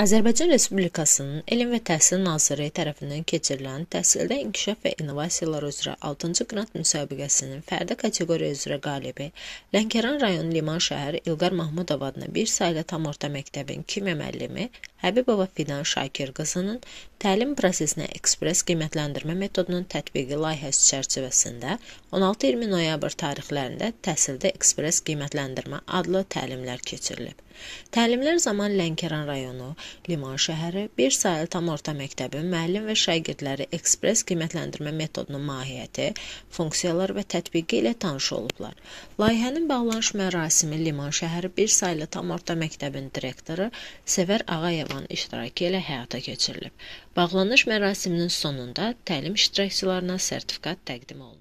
Azərbaycan Respublikasının Elm və Təhsil Nazirliyi tərəfindən keçirilən Təhsildə İnkişaf və İnnovasiyalar üzrə 6-cı qrant müsabiqəsinin fərdi kateqoriya üzrə qalibi Lənkəran rayon Liman şəhər İlqar Mahmudov adına 1 saylı tam orta məktəbin kimya müəllimi Həbibova Fidan Şakir qızının təlim prosesinə ekspress qiymətləndirmə metodunun tətbiqi layihəsi çərçivəsində 16-20 noyabr tarixlərində Təhsildə ekspress qiymətləndirmə adlı təlimlər keçirilib. Təlimlər zamanı Lənkəran rayonu, Liman şəhəri, 1 saylı tam orta məktəbin müəllim və şagirdləri ekspress qiymətləndirmə metodunun mahiyyəti, funksiyaları və tətbiqi ilə tanış olublar. Layihənin bağlanış mərasimi Liman şəhəri 1 saylı tam orta məktəbin direktoru Sevər Ağayevanın iştirakı ilə həyata keçirilib. Bağlanış mərasiminin sonunda təlim iştirakçılarına sertifikat təqdim olunub.